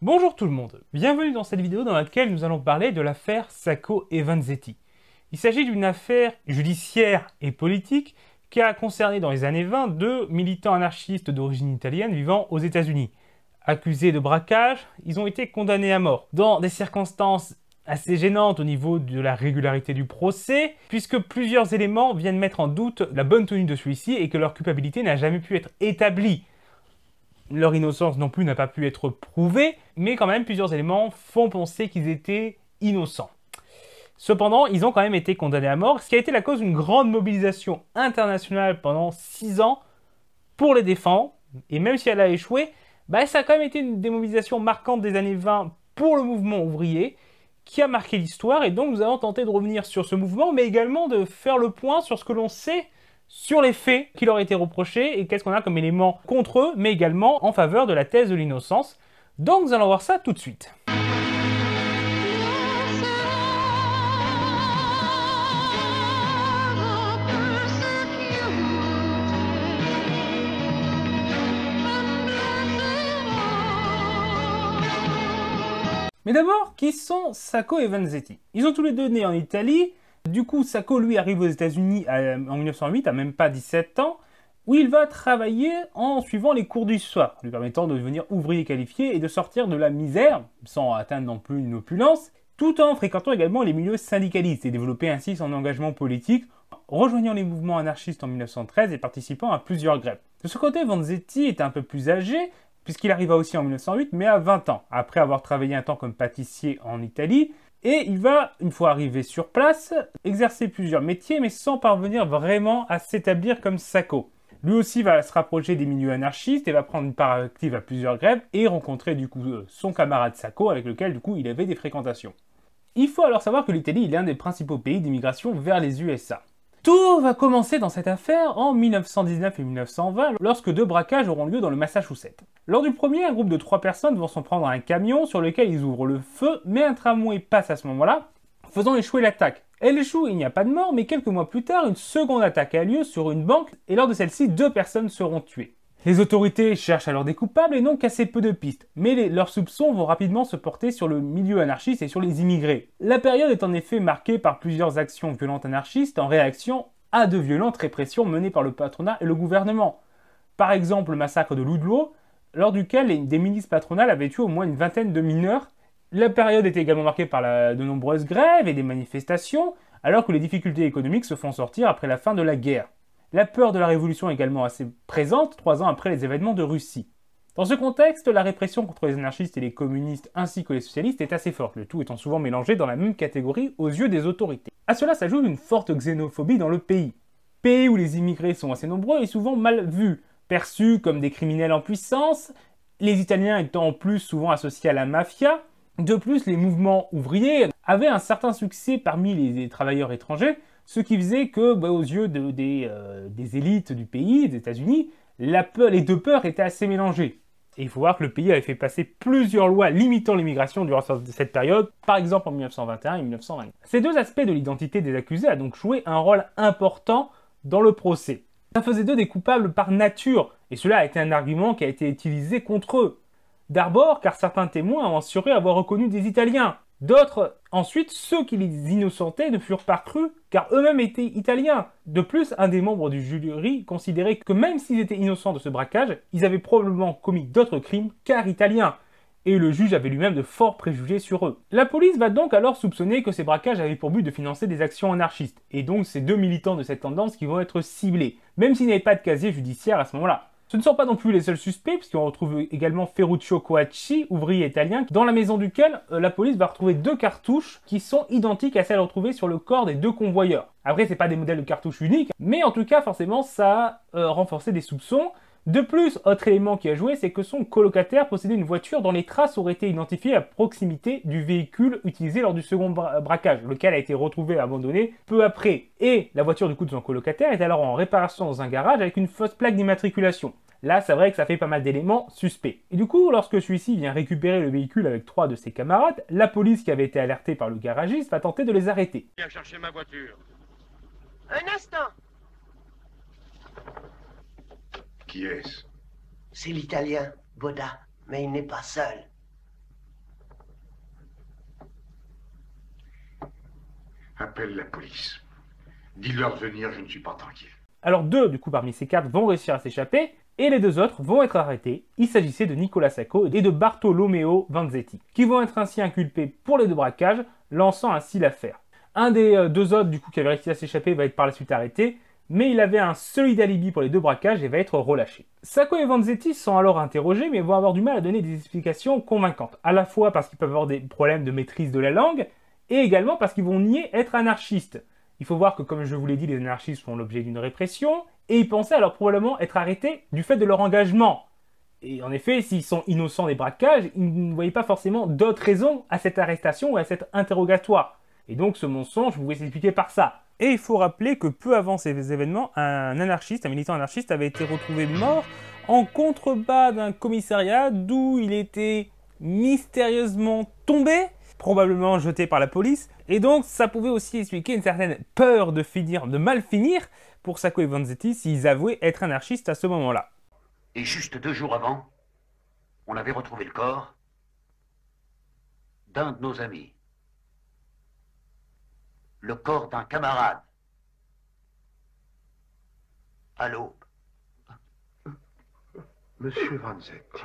Bonjour tout le monde, bienvenue dans cette vidéo dans laquelle nous allons parler de l'affaire Sacco et Vanzetti. Il s'agit d'une affaire judiciaire et politique qui a concerné dans les années 20 deux militants anarchistes d'origine italienne vivant aux États-Unis. Accusés de braquage, ils ont été condamnés à mort dans des circonstances assez gênantes au niveau de la régularité du procès, puisque plusieurs éléments viennent mettre en doute la bonne tenue de celui-ci et que leur culpabilité n'a jamais pu être établie leur innocence non plus n'a pas pu être prouvée, mais quand même plusieurs éléments font penser qu'ils étaient innocents. Cependant, ils ont quand même été condamnés à mort, ce qui a été la cause d'une grande mobilisation internationale pendant 6 ans pour les défendre. Et même si elle a échoué, bah, ça a quand même été une démobilisation marquante des années 20 pour le mouvement ouvrier, qui a marqué l'histoire. Et donc nous allons tenter de revenir sur ce mouvement, mais également de faire le point sur ce que l'on sait sur les faits qui leur ont été reprochés et qu'est-ce qu'on a comme élément contre eux, mais également en faveur de la thèse de l'innocence. Donc nous allons voir ça tout de suite. Mais d'abord, qui sont Sacco et Vanzetti Ils ont tous les deux nés en Italie, du coup, Sacco, lui, arrive aux États-Unis euh, en 1908, à même pas 17 ans, où il va travailler en suivant les cours du soir, lui permettant de devenir ouvrier qualifié et de sortir de la misère, sans atteindre non plus une opulence, tout en fréquentant également les milieux syndicalistes et développer ainsi son engagement politique, rejoignant les mouvements anarchistes en 1913 et participant à plusieurs grèves. De ce côté, Vanzetti est un peu plus âgé, puisqu'il arriva aussi en 1908, mais à 20 ans, après avoir travaillé un temps comme pâtissier en Italie, et il va, une fois arrivé sur place, exercer plusieurs métiers, mais sans parvenir vraiment à s'établir comme Sacco. Lui aussi va se rapprocher des milieux anarchistes et va prendre une part active à plusieurs grèves et rencontrer du coup euh, son camarade Sacco avec lequel du coup il avait des fréquentations. Il faut alors savoir que l'Italie est l'un des principaux pays d'immigration vers les USA. Tout va commencer dans cette affaire en 1919 et 1920, lorsque deux braquages auront lieu dans le Massachusetts. Lors du premier, un groupe de trois personnes vont s'en prendre à un camion sur lequel ils ouvrent le feu, mais un tramway passe à ce moment-là, faisant échouer l'attaque. Elle échoue, il n'y a pas de mort, mais quelques mois plus tard, une seconde attaque a lieu sur une banque, et lors de celle-ci, deux personnes seront tuées. Les autorités cherchent alors des coupables et n'ont qu'assez peu de pistes, mais leurs soupçons vont rapidement se porter sur le milieu anarchiste et sur les immigrés. La période est en effet marquée par plusieurs actions violentes anarchistes en réaction à de violentes répressions menées par le patronat et le gouvernement. Par exemple, le massacre de Ludlow, lors duquel des milices patronales avaient tué au moins une vingtaine de mineurs. La période est également marquée par de nombreuses grèves et des manifestations, alors que les difficultés économiques se font sortir après la fin de la guerre. La peur de la révolution est également assez présente trois ans après les événements de Russie. Dans ce contexte, la répression contre les anarchistes et les communistes ainsi que les socialistes est assez forte, le tout étant souvent mélangé dans la même catégorie aux yeux des autorités. À cela s'ajoute une forte xénophobie dans le pays. Pays où les immigrés sont assez nombreux et souvent mal vus, perçus comme des criminels en puissance, les Italiens étant en plus souvent associés à la mafia. De plus, les mouvements ouvriers avaient un certain succès parmi les travailleurs étrangers, ce qui faisait que, bah, aux yeux euh, des, élites du pays, des États-Unis, les deux peurs étaient assez mélangées. Et il faut voir que le pays avait fait passer plusieurs lois limitant l'immigration durant cette période, par exemple en 1921 et 1920. Ces deux aspects de l'identité des accusés a donc joué un rôle important dans le procès. Ça faisait d'eux des coupables par nature, et cela a été un argument qui a été utilisé contre eux. D'abord, car certains témoins ont assuré avoir reconnu des Italiens. D'autres, ensuite, ceux qui les innocentaient ne furent pas crus, car eux-mêmes étaient italiens. De plus, un des membres du jury considérait que même s'ils étaient innocents de ce braquage, ils avaient probablement commis d'autres crimes, car italiens. Et le juge avait lui-même de forts préjugés sur eux. La police va donc alors soupçonner que ces braquages avaient pour but de financer des actions anarchistes, et donc ces deux militants de cette tendance qui vont être ciblés, même s'ils n'avaient pas de casier judiciaire à ce moment-là. Ce ne sont pas non plus les seuls suspects, puisqu'on retrouve également Ferruccio Coacci, ouvrier italien, dans la maison duquel euh, la police va retrouver deux cartouches qui sont identiques à celles retrouvées sur le corps des deux convoyeurs. Après, c'est pas des modèles de cartouches uniques, mais en tout cas, forcément, ça a euh, renforcé des soupçons. De plus, autre élément qui a joué, c'est que son colocataire possédait une voiture dont les traces auraient été identifiées à proximité du véhicule utilisé lors du second braquage, lequel a été retrouvé abandonné peu après. Et la voiture du coup de son colocataire est alors en réparation dans un garage avec une fausse plaque d'immatriculation. Là, c'est vrai que ça fait pas mal d'éléments suspects. Et du coup, lorsque celui-ci vient récupérer le véhicule avec trois de ses camarades, la police qui avait été alertée par le garagiste va tenter de les arrêter. Viens chercher ma voiture. Un instant qui est-ce C'est l'italien, Boda, mais il n'est pas seul. Appelle la police. Dis-leur de venir, je ne suis pas tranquille. Alors deux, du coup, parmi ces quatre, vont réussir à s'échapper, et les deux autres vont être arrêtés. Il s'agissait de Nicolas Sacco et de Bartolomeo Vanzetti, qui vont être ainsi inculpés pour les deux braquages, lançant ainsi l'affaire. Un des euh, deux autres, du coup, qui avait réussi à s'échapper, va être par la suite arrêté, mais il avait un solide alibi pour les deux braquages et va être relâché. Sacco et Vanzetti sont alors interrogés, mais vont avoir du mal à donner des explications convaincantes, à la fois parce qu'ils peuvent avoir des problèmes de maîtrise de la langue, et également parce qu'ils vont nier être anarchistes. Il faut voir que, comme je vous l'ai dit, les anarchistes font l'objet d'une répression, et ils pensaient alors probablement être arrêtés du fait de leur engagement. Et en effet, s'ils sont innocents des braquages, ils ne voyaient pas forcément d'autres raisons à cette arrestation ou à cet interrogatoire. Et donc ce mensonge pouvait s'expliquer par ça. Et il faut rappeler que peu avant ces événements, un anarchiste, un militant anarchiste, avait été retrouvé mort en contrebas d'un commissariat d'où il était mystérieusement tombé, probablement jeté par la police, et donc ça pouvait aussi expliquer une certaine peur de finir, de mal finir pour Sacco et Vanzetti s'ils avouaient être anarchistes à ce moment-là. Et juste deux jours avant, on avait retrouvé le corps d'un de nos amis le corps d'un camarade. À l'aube. Monsieur Vanzetti.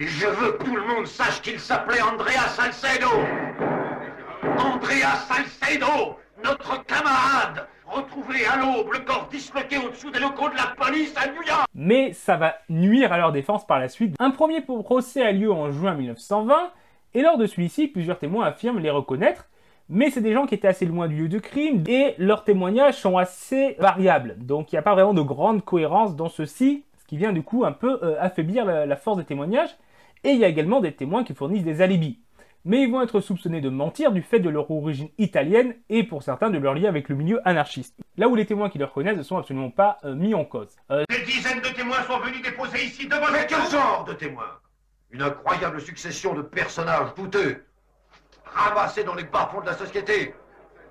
Je veux que tout le monde sache qu'il s'appelait Andrea Salcedo. Andrea Salcedo, notre camarade, retrouvé à l'aube, le corps disloqué au dessus des locaux de la police à New York. Mais ça va nuire à leur défense par la suite. Un premier procès a lieu en juin 1920, et lors de celui-ci, plusieurs témoins affirment les reconnaître, mais c'est des gens qui étaient assez loin du lieu de crime et leurs témoignages sont assez variables. Donc il n'y a pas vraiment de grande cohérence dans ceci, ce qui vient du coup un peu euh, affaiblir la, force des témoignages. Et il y a également des témoins qui fournissent des alibis. Mais ils vont être soupçonnés de mentir du fait de leur origine italienne et pour certains de leur lien avec le milieu anarchiste. Là où les témoins qui leur connaissent ne sont absolument pas euh, mis en cause. Euh, des dizaines de témoins sont venus déposer ici devant quel genre de témoins Une incroyable succession de personnages douteux ramassés dans les bas de la société.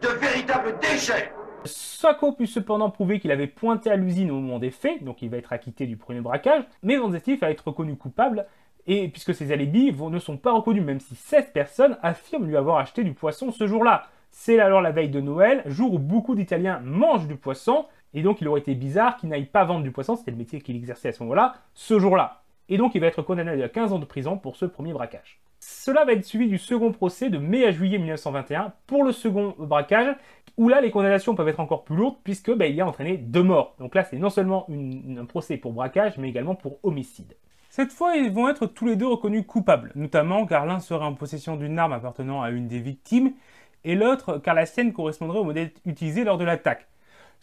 De véritables déchets Sacco put cependant prouver qu'il avait pointé à l'usine au moment des faits, donc il va être acquitté du premier braquage, mais Vanzetti va être reconnu coupable, et puisque ses alibis ne sont pas reconnus, même si 16 personnes affirment lui avoir acheté du poisson ce jour-là. C'est alors la veille de Noël, jour où beaucoup d'Italiens mangent du poisson, et donc il aurait été bizarre qu'il n'aille pas vendre du poisson, c'était le métier qu'il exerçait à ce moment-là, ce jour-là. Et donc il va être condamné à 15 ans de prison pour ce premier braquage. Cela va être suivi du second procès de mai à juillet 1921 pour le second braquage, où là les condamnations peuvent être encore plus lourdes puisque bah, il y a entraîné deux morts. Donc là c'est non seulement un procès pour braquage mais également pour homicide. Cette fois, ils vont être tous les deux reconnus coupables, notamment car l'un serait en possession d'une arme appartenant à une des victimes et l'autre car la sienne correspondrait au modèle utilisé lors de l'attaque.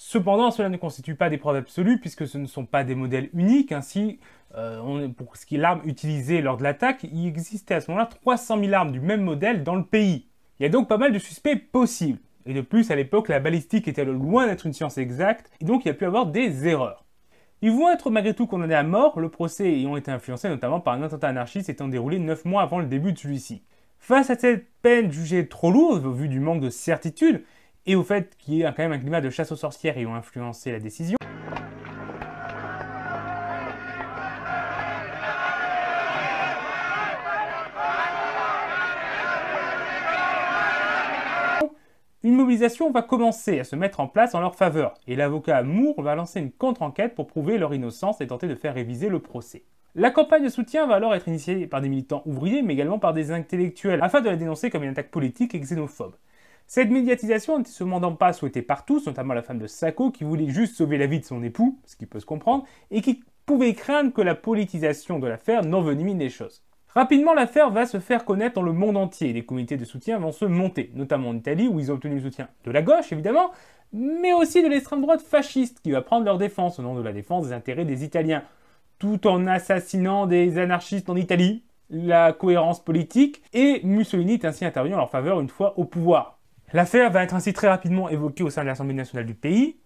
Cependant, cela ne constitue pas des preuves absolues puisque ce ne sont pas des modèles uniques. Ainsi, euh, pour ce qui est l'arme utilisée lors de l'attaque, il existait à ce moment-là 300 000 armes du même modèle dans le pays. Il y a donc pas mal de suspects possibles. Et de plus, à l'époque, la balistique était loin d'être une science exacte, et donc il y a pu avoir des erreurs. Ils vont être malgré tout condamnés à mort, le procès ayant été influencé notamment par un attentat anarchiste étant déroulé 9 mois avant le début de celui-ci. Face à cette peine jugée trop lourde au vu du manque de certitude, et au fait qu'il y ait quand même un climat de chasse aux sorcières et ont influencé la décision. Une mobilisation va commencer à se mettre en place en leur faveur, et l'avocat Moore va lancer une contre-enquête pour prouver leur innocence et tenter de faire réviser le procès. La campagne de soutien va alors être initiée par des militants ouvriers, mais également par des intellectuels, afin de la dénoncer comme une attaque politique et xénophobe. Cette médiatisation se cependant pas souhaitée par tous, notamment la femme de Sacco qui voulait juste sauver la vie de son époux, ce qui peut se comprendre, et qui pouvait craindre que la politisation de l'affaire n'envenime les choses. Rapidement, l'affaire va se faire connaître dans le monde entier. Les comités de soutien vont se monter, notamment en Italie où ils ont obtenu le soutien de la gauche évidemment, mais aussi de l'extrême droite fasciste qui va prendre leur défense au nom de la défense des intérêts des Italiens, tout en assassinant des anarchistes en Italie, la cohérence politique, et Mussolini est ainsi intervenu en leur faveur une fois au pouvoir. L'affaire va être ainsi très rapidement évoquée au sein de l'Assemblée nationale du pays,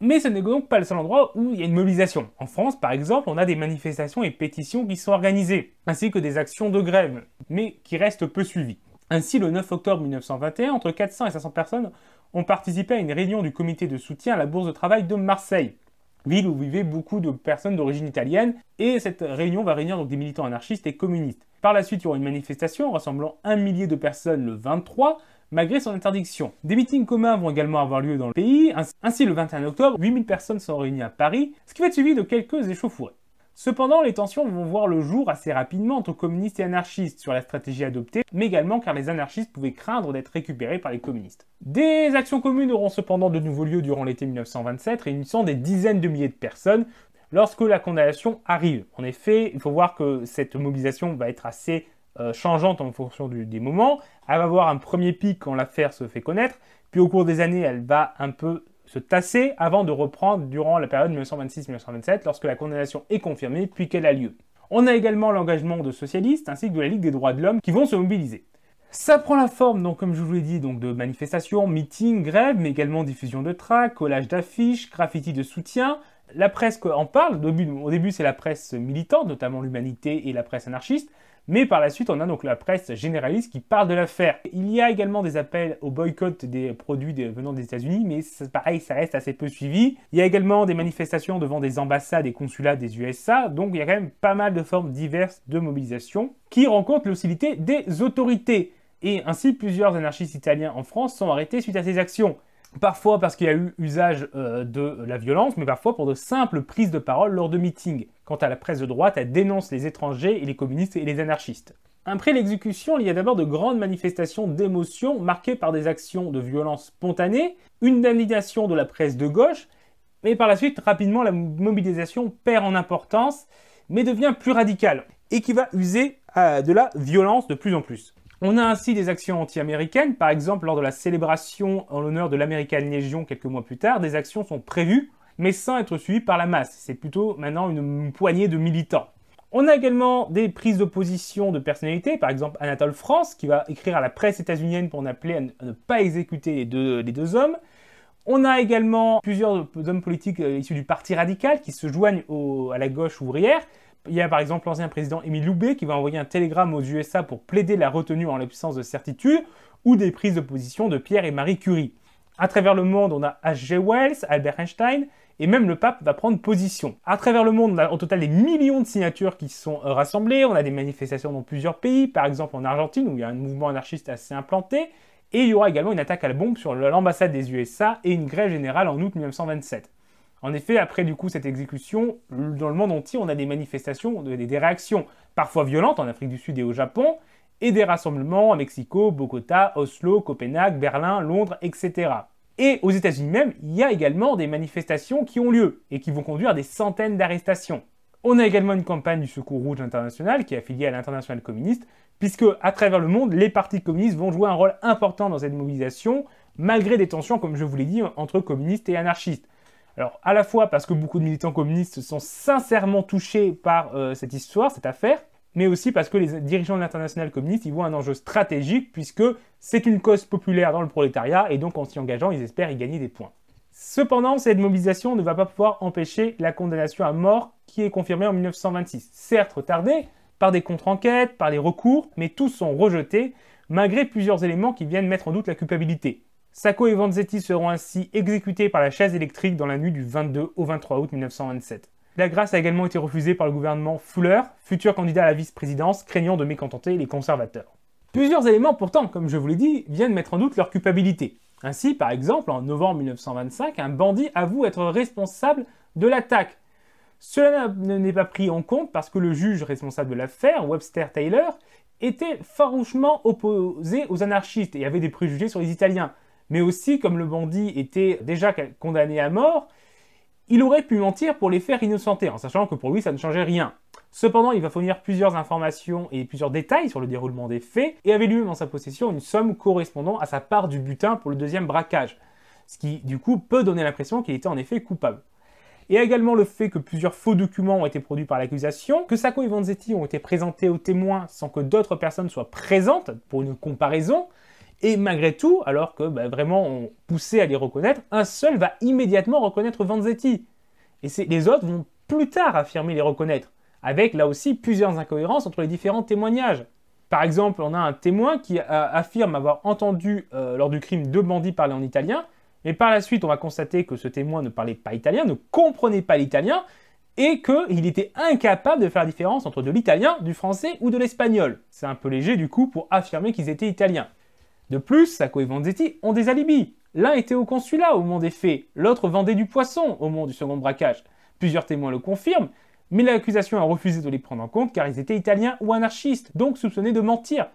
mais ce n'est donc pas le seul endroit où il y a une mobilisation. En France, par exemple, on a des manifestations et pétitions qui sont organisées, ainsi que des actions de grève, mais qui restent peu suivies. Ainsi, le 9 octobre 1921, entre 400 et 500 personnes ont participé à une réunion du comité de soutien à la Bourse de travail de Marseille, ville où vivaient beaucoup de personnes d'origine italienne, et cette réunion va réunir des militants anarchistes et communistes. Par la suite, il y aura une manifestation rassemblant un millier de personnes le 23, malgré son interdiction. Des meetings communs vont également avoir lieu dans le pays, ainsi le 21 octobre, 8000 personnes sont réunies à Paris, ce qui va être suivi de quelques échauffourées. Cependant, les tensions vont voir le jour assez rapidement entre communistes et anarchistes sur la stratégie adoptée, mais également car les anarchistes pouvaient craindre d'être récupérés par les communistes. Des actions communes auront cependant de nouveau lieu durant l'été 1927, réunissant des dizaines de milliers de personnes, lorsque la condamnation arrive. En effet, il faut voir que cette mobilisation va être assez euh, changeante en fonction des moments. Elle va avoir un premier pic quand l'affaire se fait connaître, puis au cours des années, elle va un peu se tasser avant de reprendre durant la période 1926-1927 lorsque la condamnation est confirmée puis qu'elle a lieu. On a également l'engagement de socialistes ainsi que de la Ligue des droits de l'homme qui vont se mobiliser. Ça prend la forme, donc, comme je vous l'ai dit, donc, de manifestations, meetings, grèves, mais également diffusion de tracts, collage d'affiches, graffiti de soutien, la presse en parle. Au début, c'est la presse militante, notamment l'humanité et la presse anarchiste. Mais par la suite, on a donc la presse généraliste qui parle de l'affaire. Il y a également des appels au boycott des produits venant des États-Unis, mais pareil, ça reste assez peu suivi. Il y a également des manifestations devant des ambassades et consulats des USA, donc il y a quand même pas mal de formes diverses de mobilisation qui rencontrent l'hostilité des autorités. Et ainsi, plusieurs anarchistes italiens en France sont arrêtés suite à ces actions parfois parce qu'il y a eu usage euh, de la violence, mais parfois pour de simples prises de parole lors de meetings. Quant à la presse de droite, elle dénonce les étrangers les communistes et les anarchistes. Après l'exécution, il y a d'abord de grandes manifestations d'émotion marquées par des actions de violence spontanées, une damnation de la presse de gauche, mais par la suite, rapidement, la mobilisation perd en importance, mais devient plus radicale, et qui va user euh, de la violence de plus en plus. On a ainsi des actions anti-américaines, par exemple lors de la célébration en l'honneur de l'American Legion quelques mois plus tard, des actions sont prévues, mais sans être suivies par la masse. C'est plutôt maintenant une poignée de militants. On a également des prises de position de personnalités, par exemple Anatole France, qui va écrire à la presse états-unienne pour en appeler à ne pas exécuter les deux, hommes. On a également plusieurs hommes politiques euh, issus du Parti radical qui se joignent à la gauche ouvrière, il y a par exemple l'ancien président Émile Loubet qui va envoyer un télégramme aux USA pour plaider la retenue en l'absence de certitude, ou des prises de position de Pierre et Marie Curie. À travers le monde, on a H.G. Wells, Albert Einstein, et même le pape va prendre position. À travers le monde, on a en total des millions de signatures qui sont euh, rassemblées, on a des manifestations dans plusieurs pays, par exemple en Argentine où il y a un mouvement anarchiste assez implanté, et il y aura également une attaque à la bombe sur l'ambassade des USA et une grève générale en août 1927. En effet, après du coup cette exécution, dans le monde entier, on a des manifestations, des réactions parfois violentes en Afrique du Sud et au Japon, et des rassemblements à Mexico, Bogota, Oslo, Copenhague, Berlin, Londres, etc. Et aux États-Unis même, il y a également des manifestations qui ont lieu et qui vont conduire à des centaines d'arrestations. On a également une campagne du Secours Rouge international qui est affiliée à l'International communiste, puisque à travers le monde, les partis communistes vont jouer un rôle important dans cette mobilisation, malgré des tensions, comme je vous l'ai dit, entre communistes et anarchistes. Alors, à la fois parce que beaucoup de militants communistes sont sincèrement touchés par euh, cette histoire, cette affaire, mais aussi parce que les dirigeants de l'international communiste y voient un enjeu stratégique, puisque c'est une cause populaire dans le prolétariat, et donc en s'y engageant, ils espèrent y gagner des points. Cependant, cette mobilisation ne va pas pouvoir empêcher la condamnation à mort qui est confirmée en 1926, certes retardée par des contre-enquêtes, par des recours, mais tous sont rejetés, malgré plusieurs éléments qui viennent mettre en doute la culpabilité. Sacco et Vanzetti seront ainsi exécutés par la chaise électrique dans la nuit du 22 au 23 août 1927. La grâce a également été refusée par le gouvernement Fuller, futur candidat à la vice-présidence, craignant de mécontenter les conservateurs. Plusieurs éléments pourtant, comme je vous l'ai dit, viennent mettre en doute leur culpabilité. Ainsi, par exemple, en novembre 1925, un bandit avoue être responsable de l'attaque. Cela n'est pas pris en compte parce que le juge responsable de l'affaire, Webster Taylor, était farouchement opposé aux anarchistes et avait des préjugés sur les Italiens mais aussi comme le bandit était déjà condamné à mort, il aurait pu mentir pour les faire innocenter, en sachant que pour lui ça ne changeait rien. Cependant, il va fournir plusieurs informations et plusieurs détails sur le déroulement des faits, et avait lui-même en sa possession une somme correspondant à sa part du butin pour le deuxième braquage, ce qui du coup peut donner l'impression qu'il était en effet coupable. Et également le fait que plusieurs faux documents ont été produits par l'accusation, que Sacco et Vanzetti ont été présentés aux témoins sans que d'autres personnes soient présentes pour une comparaison, et malgré tout, alors que bah, vraiment on poussait à les reconnaître, un seul va immédiatement reconnaître Vanzetti. Et les autres vont plus tard affirmer les reconnaître, avec là aussi plusieurs incohérences entre les différents témoignages. Par exemple, on a un témoin qui affirme avoir entendu euh, lors du crime deux bandits parler en italien, mais par la suite on va constater que ce témoin ne parlait pas italien, ne comprenait pas l'italien, et qu'il était incapable de faire la différence entre de l'italien, du français ou de l'espagnol. C'est un peu léger du coup pour affirmer qu'ils étaient italiens. De plus, Sacco et Vanzetti ont des alibis. L'un était au consulat au moment des faits, l'autre vendait du poisson au moment du second braquage. Plusieurs témoins le confirment, mais l'accusation a refusé de les prendre en compte car ils étaient italiens ou anarchistes, donc soupçonnés de mentir.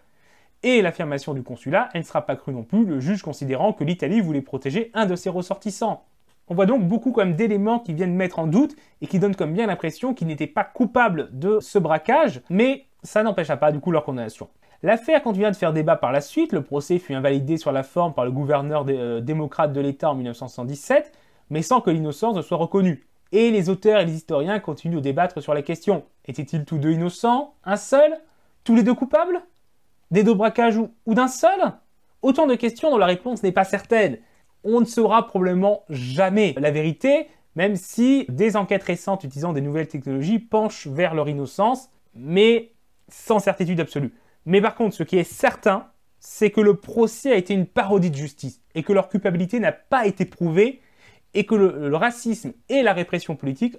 Et l'affirmation du consulat, elle ne sera pas crue non plus, le juge considérant que l'Italie voulait protéger un de ses ressortissants. On voit donc beaucoup comme d'éléments qui viennent mettre en doute et qui donnent comme bien l'impression qu'ils n'étaient pas coupables de ce braquage, mais ça n'empêcha pas du coup leur condamnation. L'affaire continua de faire débat par la suite, le procès fut invalidé sur la forme par le gouverneur euh, démocrate de l'État en 1917, mais sans que l'innocence ne soit reconnue. Et les auteurs et les historiens continuent de débattre sur la question. Étaient-ils tous deux innocents Un seul Tous les deux coupables Des deux braquages ou d'un seul Autant de questions dont la réponse n'est pas certaine. On ne saura probablement jamais la vérité, même si des enquêtes récentes utilisant des nouvelles technologies penchent vers leur innocence, mais sans certitude absolue. Mais par contre, ce qui est certain, c'est que le procès a été une parodie de justice et que leur culpabilité n'a pas été prouvée et que le, racisme et la répression politique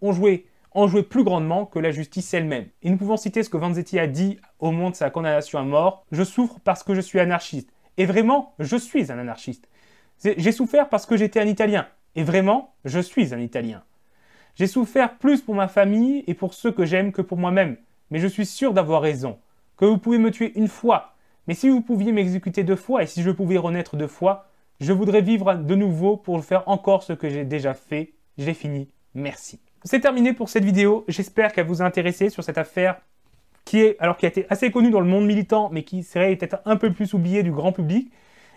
ont joué joué plus grandement que la justice elle-même. Et nous pouvons citer ce que Vanzetti a dit au moment de sa condamnation à mort Je souffre parce que je suis anarchiste. Et vraiment, je suis un anarchiste. J'ai souffert parce que j'étais un Italien. Et vraiment, je suis un Italien. J'ai souffert plus pour ma famille et pour ceux que j'aime que pour moi-même. Mais je suis sûr d'avoir raison que vous pouvez me tuer une fois, mais si vous pouviez m'exécuter deux fois et si je pouvais renaître deux fois, je voudrais vivre de nouveau pour faire encore ce que j'ai déjà fait. J'ai fini. Merci. C'est terminé pour cette vidéo. J'espère qu'elle vous a intéressé sur cette affaire qui est, alors qui a été assez connue dans le monde militant, mais qui serait peut-être un peu plus oubliée du grand public.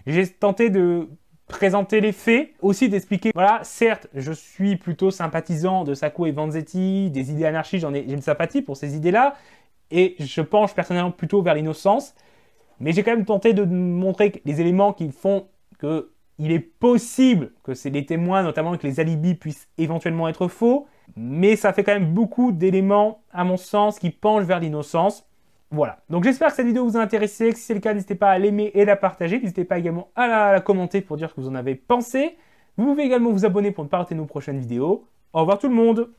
J'ai tenté de présenter les faits, aussi d'expliquer, voilà, certes, je suis plutôt sympathisant de Sacco et Vanzetti, des idées anarchistes, j'en ai, j'ai une sympathie pour ces idées-là, et je penche personnellement plutôt vers l'innocence. Mais j'ai quand même tenté de montrer les éléments qui font que il est possible que c'est des témoins, notamment que les alibis puissent éventuellement être faux, mais ça fait quand même beaucoup d'éléments, à mon sens, qui penchent vers l'innocence. Voilà. Donc j'espère que cette vidéo vous a intéressé. Si c'est le cas, n'hésitez pas à l'aimer et à la partager. N'hésitez pas également à la, à la commenter pour dire ce que vous en avez pensé. Vous pouvez également vous abonner pour ne pas rater nos prochaines vidéos. Au revoir tout le monde